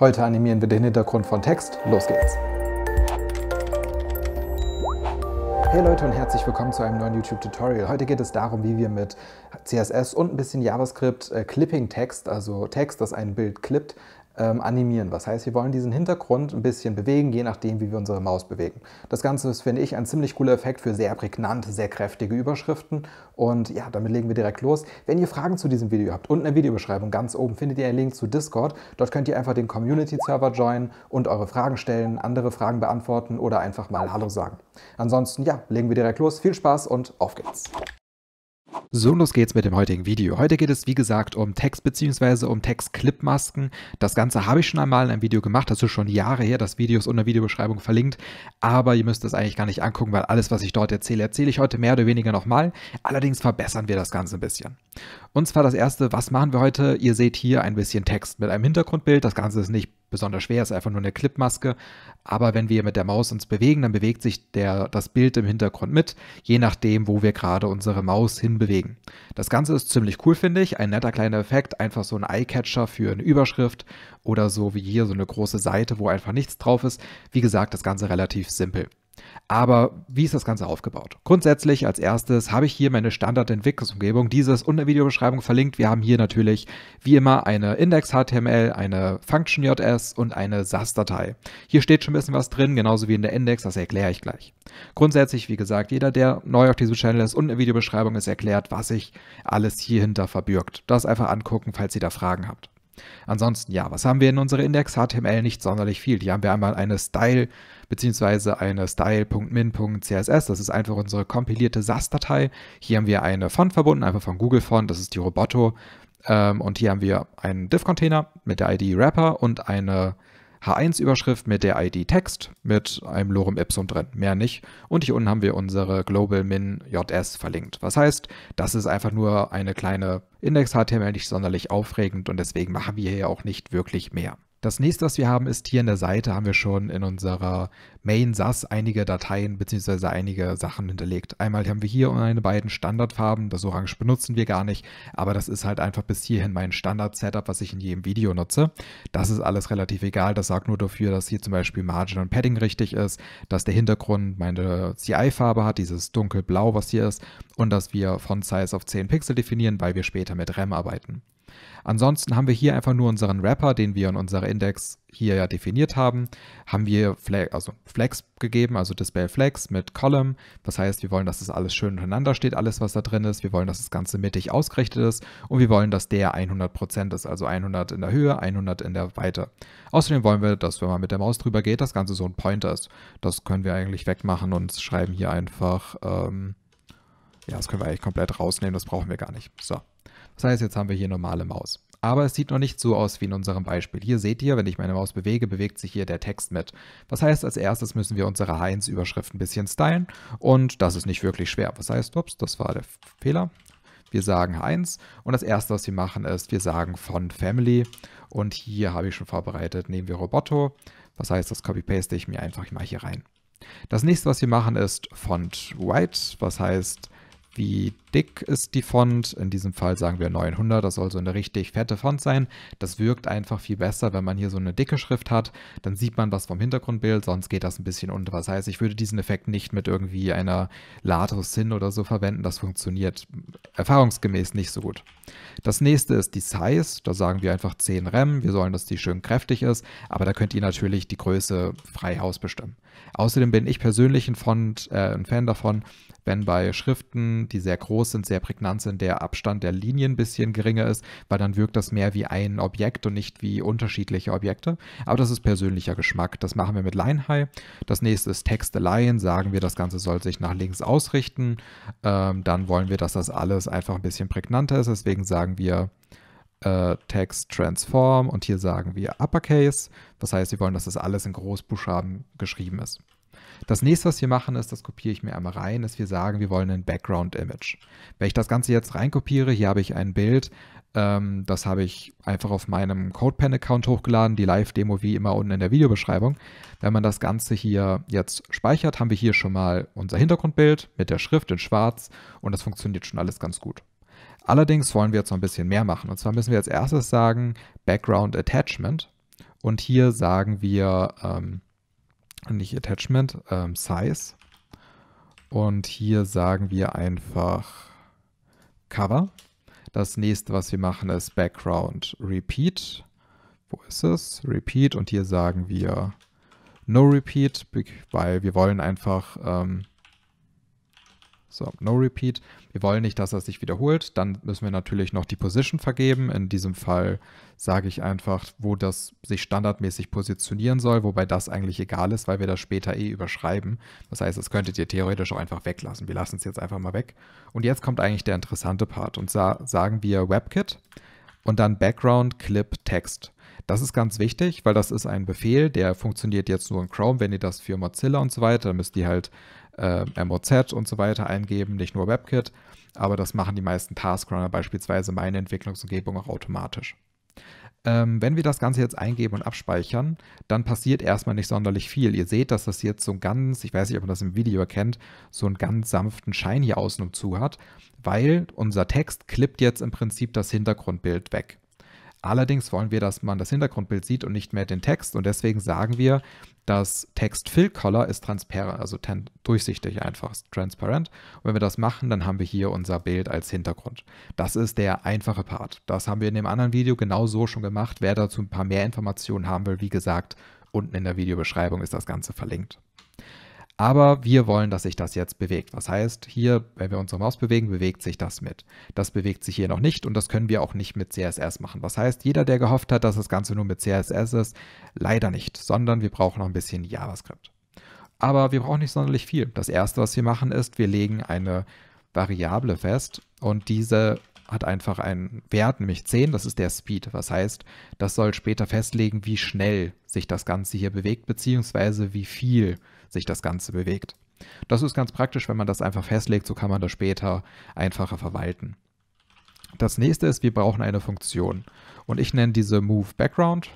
Heute animieren wir den Hintergrund von Text. Los geht's! Hey Leute und herzlich willkommen zu einem neuen YouTube-Tutorial. Heute geht es darum, wie wir mit CSS und ein bisschen JavaScript äh, Clipping-Text, also Text, das ein Bild klippt, ähm, animieren. Was heißt, wir wollen diesen Hintergrund ein bisschen bewegen, je nachdem, wie wir unsere Maus bewegen. Das Ganze ist, finde ich, ein ziemlich cooler Effekt für sehr prägnante, sehr kräftige Überschriften. Und ja, damit legen wir direkt los. Wenn ihr Fragen zu diesem Video habt, unten in der Videobeschreibung ganz oben findet ihr einen Link zu Discord. Dort könnt ihr einfach den Community-Server joinen und eure Fragen stellen, andere Fragen beantworten oder einfach mal Hallo sagen. Ansonsten, ja, legen wir direkt los. Viel Spaß und auf geht's. So, los geht's mit dem heutigen Video. Heute geht es, wie gesagt, um Text- bzw. um Text-Clip-Masken. Das Ganze habe ich schon einmal in einem Video gemacht, das ist schon Jahre her, das Video ist unter Videobeschreibung verlinkt, aber ihr müsst das eigentlich gar nicht angucken, weil alles, was ich dort erzähle, erzähle ich heute mehr oder weniger nochmal. Allerdings verbessern wir das Ganze ein bisschen. Und zwar das erste, was machen wir heute? Ihr seht hier ein bisschen Text mit einem Hintergrundbild, das Ganze ist nicht besonders schwer, ist einfach nur eine Clipmaske. Aber wenn wir mit der Maus uns bewegen, dann bewegt sich der, das Bild im Hintergrund mit, je nachdem, wo wir gerade unsere Maus hinbewegen. Das Ganze ist ziemlich cool, finde ich. Ein netter kleiner Effekt, einfach so ein Eyecatcher für eine Überschrift oder so wie hier so eine große Seite, wo einfach nichts drauf ist. Wie gesagt, das Ganze relativ simpel. Aber wie ist das Ganze aufgebaut? Grundsätzlich als erstes habe ich hier meine Standardentwicklungsumgebung. Diese ist unter Videobeschreibung verlinkt. Wir haben hier natürlich wie immer eine Index.html, eine Function.js und eine SAS-Datei. Hier steht schon ein bisschen was drin, genauso wie in der Index, das erkläre ich gleich. Grundsätzlich, wie gesagt, jeder, der neu auf diesem Channel ist, unten in der Videobeschreibung ist erklärt, was sich alles hier hinter verbirgt. Das einfach angucken, falls ihr da Fragen habt. Ansonsten, ja, was haben wir in unserer Index-HTML? Nicht sonderlich viel. Hier haben wir einmal eine Style- bzw. eine style.min.css. Das ist einfach unsere kompilierte SAS-Datei. Hier haben wir eine Font verbunden, einfach von Google Font. Das ist die Roboto. Ähm, und hier haben wir einen Div-Container mit der ID Wrapper und eine H1-Überschrift mit der ID Text mit einem Lorem Ipsum drin, mehr nicht. Und hier unten haben wir unsere Global Min JS verlinkt. Was heißt, das ist einfach nur eine kleine Index-HTML, nicht sonderlich aufregend und deswegen machen wir hier auch nicht wirklich mehr. Das nächste, was wir haben, ist hier an der Seite haben wir schon in unserer Main SAS einige Dateien bzw. einige Sachen hinterlegt. Einmal haben wir hier meine beiden Standardfarben, das Orange benutzen wir gar nicht, aber das ist halt einfach bis hierhin mein Standard-Setup, was ich in jedem Video nutze. Das ist alles relativ egal, das sagt nur dafür, dass hier zum Beispiel Margin und Padding richtig ist, dass der Hintergrund meine CI-Farbe hat, dieses dunkelblau, was hier ist, und dass wir Font-Size auf 10 Pixel definieren, weil wir später mit RAM arbeiten. Ansonsten haben wir hier einfach nur unseren Wrapper, den wir in unserer Index hier ja definiert haben, haben wir Flex, also Flex gegeben, also Display Flex mit Column. Das heißt, wir wollen, dass das alles schön untereinander steht, alles was da drin ist. Wir wollen, dass das Ganze mittig ausgerichtet ist und wir wollen, dass der 100% ist, also 100 in der Höhe, 100 in der Weite. Außerdem wollen wir, dass wenn man mit der Maus drüber geht, das Ganze so ein Pointer ist. Das können wir eigentlich wegmachen und schreiben hier einfach, ähm, ja, das können wir eigentlich komplett rausnehmen, das brauchen wir gar nicht. So. Das heißt, jetzt haben wir hier normale Maus. Aber es sieht noch nicht so aus wie in unserem Beispiel. Hier seht ihr, wenn ich meine Maus bewege, bewegt sich hier der Text mit. Das heißt, als erstes müssen wir unsere Heinz-Überschrift ein bisschen stylen und das ist nicht wirklich schwer. Was heißt, ups, das war der Fehler. Wir sagen Heinz und das erste, was wir machen, ist, wir sagen von Family und hier habe ich schon vorbereitet, nehmen wir Roboto. Das heißt, das copy-paste ich mir einfach mal hier rein. Das nächste, was wir machen, ist Font White, was heißt, wie dick ist die Font. In diesem Fall sagen wir 900, das soll so eine richtig fette Font sein. Das wirkt einfach viel besser, wenn man hier so eine dicke Schrift hat. Dann sieht man was vom Hintergrundbild, sonst geht das ein bisschen unter. Das heißt, ich würde diesen Effekt nicht mit irgendwie einer Latus hin oder so verwenden. Das funktioniert erfahrungsgemäß nicht so gut. Das nächste ist die Size. Da sagen wir einfach 10 Rem. Wir sollen, dass die schön kräftig ist. Aber da könnt ihr natürlich die Größe frei Haus bestimmen. Außerdem bin ich persönlich ein, Font, äh, ein Fan davon, wenn bei Schriften, die sehr groß sind, sehr prägnant sind, der Abstand der Linien ein bisschen geringer ist, weil dann wirkt das mehr wie ein Objekt und nicht wie unterschiedliche Objekte. Aber das ist persönlicher Geschmack. Das machen wir mit Line High. Das nächste ist Text Align. Sagen wir, das Ganze soll sich nach links ausrichten. Ähm, dann wollen wir, dass das alles einfach ein bisschen prägnanter ist. Deswegen sagen wir, äh, Text Transform und hier sagen wir Uppercase. Das heißt, wir wollen, dass das alles in Großbuchstaben geschrieben ist. Das nächste, was wir machen, ist, das kopiere ich mir einmal rein, dass wir sagen, wir wollen ein Background-Image. Wenn ich das Ganze jetzt reinkopiere, hier habe ich ein Bild, ähm, das habe ich einfach auf meinem CodePen-Account hochgeladen, die Live-Demo wie immer unten in der Videobeschreibung. Wenn man das Ganze hier jetzt speichert, haben wir hier schon mal unser Hintergrundbild mit der Schrift in schwarz und das funktioniert schon alles ganz gut. Allerdings wollen wir jetzt noch ein bisschen mehr machen. Und zwar müssen wir als erstes sagen Background Attachment. Und hier sagen wir ähm, nicht Attachment, ähm, Size. Und hier sagen wir einfach Cover. Das nächste, was wir machen, ist Background Repeat. Wo ist es? Repeat. Und hier sagen wir No Repeat, weil wir wollen einfach ähm, so, no repeat. Wir wollen nicht, dass das sich wiederholt. Dann müssen wir natürlich noch die Position vergeben. In diesem Fall sage ich einfach, wo das sich standardmäßig positionieren soll, wobei das eigentlich egal ist, weil wir das später eh überschreiben. Das heißt, das könntet ihr theoretisch auch einfach weglassen. Wir lassen es jetzt einfach mal weg. Und jetzt kommt eigentlich der interessante Part. Und sa sagen wir WebKit und dann Background, Clip, Text. Das ist ganz wichtig, weil das ist ein Befehl, der funktioniert jetzt nur in Chrome. Wenn ihr das für Mozilla und so weiter, dann müsst ihr halt äh, MOZ und so weiter eingeben, nicht nur WebKit. Aber das machen die meisten Taskrunner, beispielsweise meine Entwicklungsumgebung, auch automatisch. Ähm, wenn wir das Ganze jetzt eingeben und abspeichern, dann passiert erstmal nicht sonderlich viel. Ihr seht, dass das jetzt so ein ganz, ich weiß nicht, ob man das im Video erkennt, so einen ganz sanften Schein hier außen und zu hat, weil unser Text klippt jetzt im Prinzip das Hintergrundbild weg. Allerdings wollen wir, dass man das Hintergrundbild sieht und nicht mehr den Text und deswegen sagen wir, dass Text Fill Color ist transparent, also durchsichtig einfach, ist transparent. Und wenn wir das machen, dann haben wir hier unser Bild als Hintergrund. Das ist der einfache Part. Das haben wir in dem anderen Video genau so schon gemacht. Wer dazu ein paar mehr Informationen haben will, wie gesagt, unten in der Videobeschreibung ist das Ganze verlinkt. Aber wir wollen, dass sich das jetzt bewegt. Was heißt, hier, wenn wir unsere Maus bewegen, bewegt sich das mit. Das bewegt sich hier noch nicht und das können wir auch nicht mit CSS machen. Was heißt, jeder, der gehofft hat, dass das Ganze nur mit CSS ist, leider nicht, sondern wir brauchen noch ein bisschen JavaScript. Aber wir brauchen nicht sonderlich viel. Das erste, was wir machen, ist, wir legen eine Variable fest und diese hat einfach einen Wert, nämlich 10, das ist der Speed. Was heißt, das soll später festlegen, wie schnell sich das Ganze hier bewegt, beziehungsweise wie viel sich das Ganze bewegt. Das ist ganz praktisch, wenn man das einfach festlegt, so kann man das später einfacher verwalten. Das nächste ist, wir brauchen eine Funktion. Und ich nenne diese Move Background.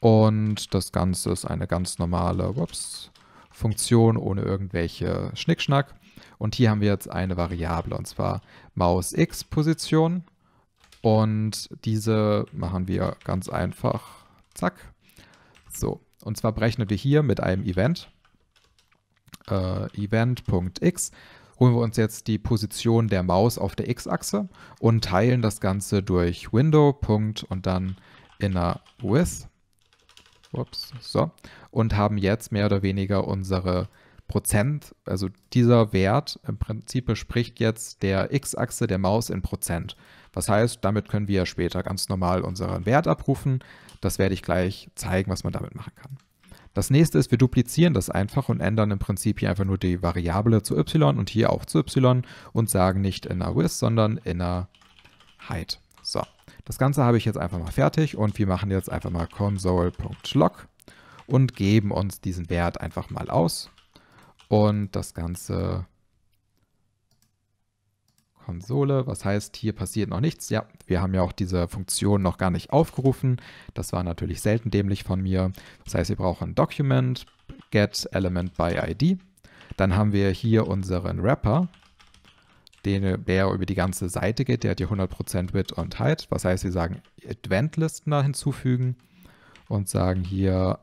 Und das Ganze ist eine ganz normale ups, Funktion ohne irgendwelche Schnickschnack. Und hier haben wir jetzt eine Variable, und zwar Maus-X-Position. Und diese machen wir ganz einfach, zack. So, und zwar berechnen wir hier mit einem Event, äh, Event.x, holen wir uns jetzt die Position der Maus auf der x-Achse und teilen das Ganze durch Window. und dann inner width. Ups, so. Und haben jetzt mehr oder weniger unsere Prozent, also dieser Wert im Prinzip spricht jetzt der X-Achse der Maus in Prozent. Was heißt, damit können wir später ganz normal unseren Wert abrufen. Das werde ich gleich zeigen, was man damit machen kann. Das nächste ist, wir duplizieren das einfach und ändern im Prinzip hier einfach nur die Variable zu y und hier auch zu y und sagen nicht inner width, sondern inner height. So, das Ganze habe ich jetzt einfach mal fertig und wir machen jetzt einfach mal console.log und geben uns diesen Wert einfach mal aus. Und das Ganze Konsole, was heißt, hier passiert noch nichts. Ja, wir haben ja auch diese Funktion noch gar nicht aufgerufen. Das war natürlich selten dämlich von mir. Das heißt, wir brauchen Document, get element by ID. Dann haben wir hier unseren Wrapper, den, der über die ganze Seite geht. Der hat hier 100% Width und Height. Was heißt, wir sagen Event-Listen da hinzufügen und sagen hier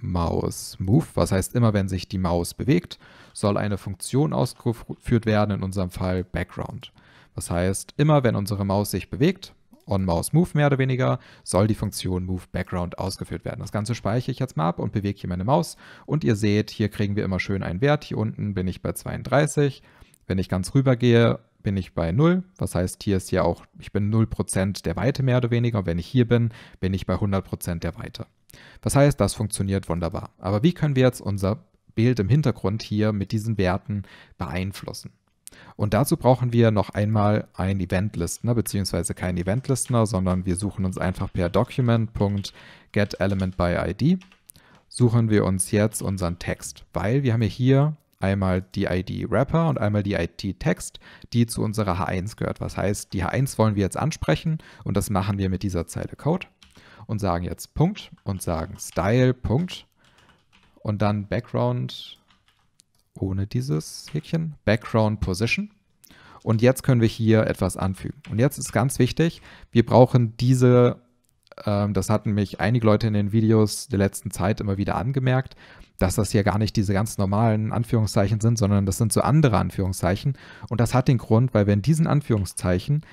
Maus Move, was heißt immer, wenn sich die Maus bewegt, soll eine Funktion ausgeführt werden, in unserem Fall Background. Das heißt, immer wenn unsere Maus sich bewegt, on Mouse Move mehr oder weniger, soll die Funktion Move Background ausgeführt werden. Das Ganze speichere ich jetzt mal ab und bewege hier meine Maus und ihr seht, hier kriegen wir immer schön einen Wert. Hier unten bin ich bei 32. Wenn ich ganz rüber gehe, bin ich bei 0. Das heißt, hier ist ja auch, ich bin 0% der Weite mehr oder weniger. Und wenn ich hier bin, bin ich bei 100% der Weite. Das heißt, das funktioniert wunderbar. Aber wie können wir jetzt unser Bild im Hintergrund hier mit diesen Werten beeinflussen? Und dazu brauchen wir noch einmal einen Event-Listener, beziehungsweise keinen Event-Listener, sondern wir suchen uns einfach per document.getElementById suchen wir uns jetzt unseren Text, weil wir haben ja hier einmal die ID Wrapper und einmal die ID Text, die zu unserer H1 gehört. Was heißt, die H1 wollen wir jetzt ansprechen und das machen wir mit dieser Zeile Code und sagen jetzt Punkt und sagen Style Punkt und dann Background ohne dieses Häkchen, Background Position. Und jetzt können wir hier etwas anfügen. Und jetzt ist ganz wichtig, wir brauchen diese, ähm, das hatten mich einige Leute in den Videos der letzten Zeit immer wieder angemerkt, dass das hier gar nicht diese ganz normalen Anführungszeichen sind, sondern das sind so andere Anführungszeichen. Und das hat den Grund, weil wir in diesen Anführungszeichen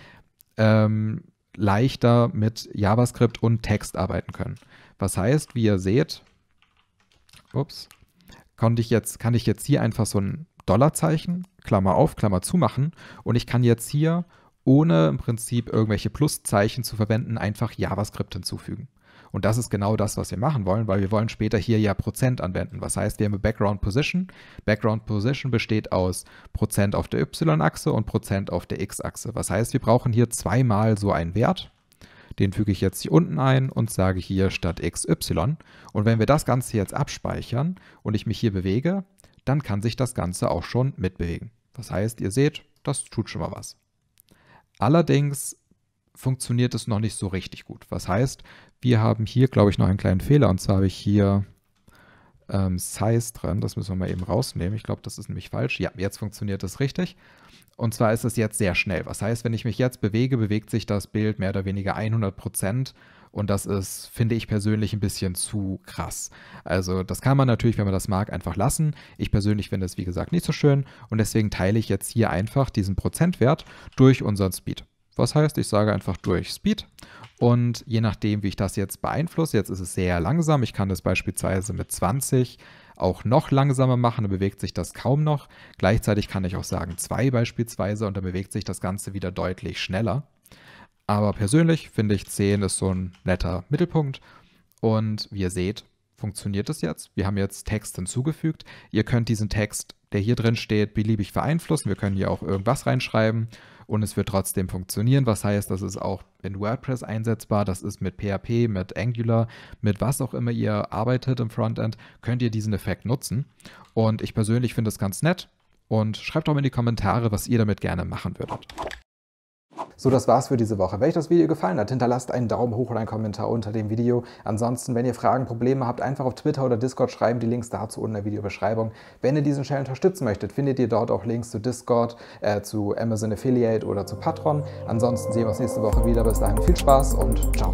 ähm, leichter mit JavaScript und Text arbeiten können. Was heißt, wie ihr seht, ups, konnte ich jetzt, kann ich jetzt hier einfach so ein Dollarzeichen, Klammer auf, Klammer zu machen und ich kann jetzt hier, ohne im Prinzip irgendwelche Pluszeichen zu verwenden, einfach JavaScript hinzufügen. Und das ist genau das, was wir machen wollen, weil wir wollen später hier ja Prozent anwenden. Was heißt, wir haben eine Background Position. Background Position besteht aus Prozent auf der Y-Achse und Prozent auf der X-Achse. Was heißt, wir brauchen hier zweimal so einen Wert. Den füge ich jetzt hier unten ein und sage hier statt XY. Und wenn wir das Ganze jetzt abspeichern und ich mich hier bewege, dann kann sich das Ganze auch schon mitbewegen. Das heißt, ihr seht, das tut schon mal was. Allerdings funktioniert es noch nicht so richtig gut. Was heißt, wir haben hier, glaube ich, noch einen kleinen Fehler. Und zwar habe ich hier ähm, Size drin. Das müssen wir mal eben rausnehmen. Ich glaube, das ist nämlich falsch. Ja, jetzt funktioniert es richtig. Und zwar ist es jetzt sehr schnell. Was heißt, wenn ich mich jetzt bewege, bewegt sich das Bild mehr oder weniger 100 Prozent. Und das ist, finde ich persönlich, ein bisschen zu krass. Also das kann man natürlich, wenn man das mag, einfach lassen. Ich persönlich finde es, wie gesagt, nicht so schön. Und deswegen teile ich jetzt hier einfach diesen Prozentwert durch unseren Speed. Was heißt, ich sage einfach durch Speed und je nachdem, wie ich das jetzt beeinflusse, jetzt ist es sehr langsam, ich kann das beispielsweise mit 20 auch noch langsamer machen, dann bewegt sich das kaum noch. Gleichzeitig kann ich auch sagen 2 beispielsweise und dann bewegt sich das Ganze wieder deutlich schneller. Aber persönlich finde ich 10 ist so ein netter Mittelpunkt. Und wie ihr seht, funktioniert es jetzt. Wir haben jetzt Text hinzugefügt. Ihr könnt diesen Text, der hier drin steht, beliebig beeinflussen. Wir können hier auch irgendwas reinschreiben und es wird trotzdem funktionieren. Was heißt, das ist auch in WordPress einsetzbar, das ist mit PHP, mit Angular, mit was auch immer ihr arbeitet im Frontend, könnt ihr diesen Effekt nutzen. Und ich persönlich finde es ganz nett und schreibt auch mal in die Kommentare, was ihr damit gerne machen würdet. So, das war's für diese Woche. Wenn euch das Video gefallen hat, hinterlasst einen Daumen hoch oder einen Kommentar unter dem Video. Ansonsten, wenn ihr Fragen, Probleme habt, einfach auf Twitter oder Discord schreiben. Die Links dazu unten in der Videobeschreibung. Wenn ihr diesen Channel unterstützen möchtet, findet ihr dort auch Links zu Discord, äh, zu Amazon Affiliate oder zu Patron. Ansonsten sehen wir uns nächste Woche wieder. Bis dahin viel Spaß und ciao.